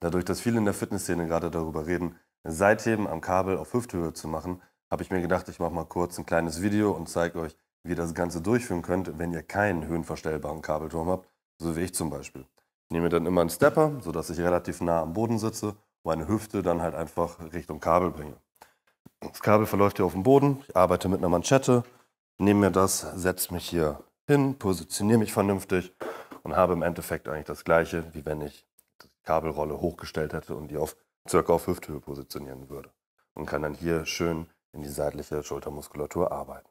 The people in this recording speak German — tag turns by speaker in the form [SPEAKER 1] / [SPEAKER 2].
[SPEAKER 1] Dadurch, dass viele in der Fitnessszene gerade darüber reden, Seitheben am Kabel auf Hüfthöhe zu machen, habe ich mir gedacht, ich mache mal kurz ein kleines Video und zeige euch, wie ihr das Ganze durchführen könnt, wenn ihr keinen höhenverstellbaren Kabelturm habt, so wie ich zum Beispiel. Ich nehme dann immer einen Stepper, sodass ich relativ nah am Boden sitze und meine Hüfte dann halt einfach Richtung Kabel bringe. Das Kabel verläuft hier auf dem Boden, ich arbeite mit einer Manschette, nehme mir das, setze mich hier hin, positioniere mich vernünftig und habe im Endeffekt eigentlich das gleiche, wie wenn ich Kabelrolle hochgestellt hätte und die auf circa auf Hüfthöhe positionieren würde. Und kann dann hier schön in die
[SPEAKER 2] seitliche Schultermuskulatur arbeiten.